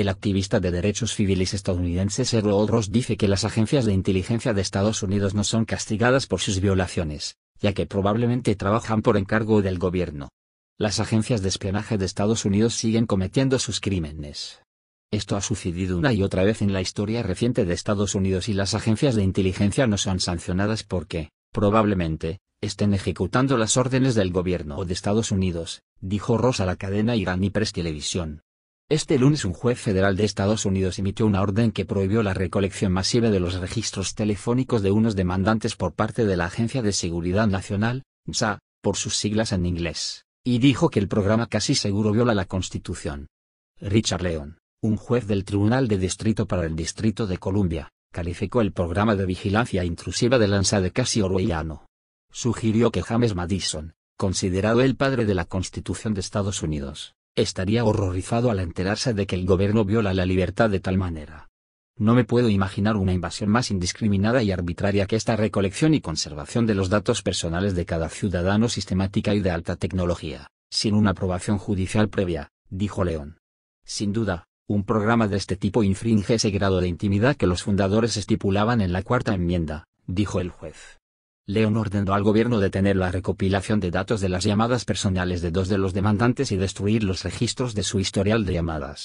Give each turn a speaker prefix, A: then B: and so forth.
A: El activista de derechos civiles estadounidense Errol Ross dice que las agencias de inteligencia de Estados Unidos no son castigadas por sus violaciones, ya que probablemente trabajan por encargo del gobierno. Las agencias de espionaje de Estados Unidos siguen cometiendo sus crímenes. Esto ha sucedido una y otra vez en la historia reciente de Estados Unidos y las agencias de inteligencia no son sancionadas porque, probablemente, estén ejecutando las órdenes del gobierno o de Estados Unidos, dijo Ross a la cadena iraní Press Televisión. Este lunes un juez federal de Estados Unidos emitió una orden que prohibió la recolección masiva de los registros telefónicos de unos demandantes por parte de la Agencia de Seguridad Nacional, NSA, por sus siglas en inglés, y dijo que el programa casi seguro viola la Constitución. Richard Leon, un juez del Tribunal de Distrito para el Distrito de Columbia, calificó el programa de vigilancia intrusiva de lanza de casi orwelliano. Sugirió que James Madison, considerado el padre de la Constitución de Estados Unidos, estaría horrorizado al enterarse de que el gobierno viola la libertad de tal manera. No me puedo imaginar una invasión más indiscriminada y arbitraria que esta recolección y conservación de los datos personales de cada ciudadano sistemática y de alta tecnología, sin una aprobación judicial previa, dijo León. Sin duda, un programa de este tipo infringe ese grado de intimidad que los fundadores estipulaban en la cuarta enmienda, dijo el juez. León ordenó al gobierno detener la recopilación de datos de las llamadas personales de dos de los demandantes y destruir los registros de su historial de llamadas.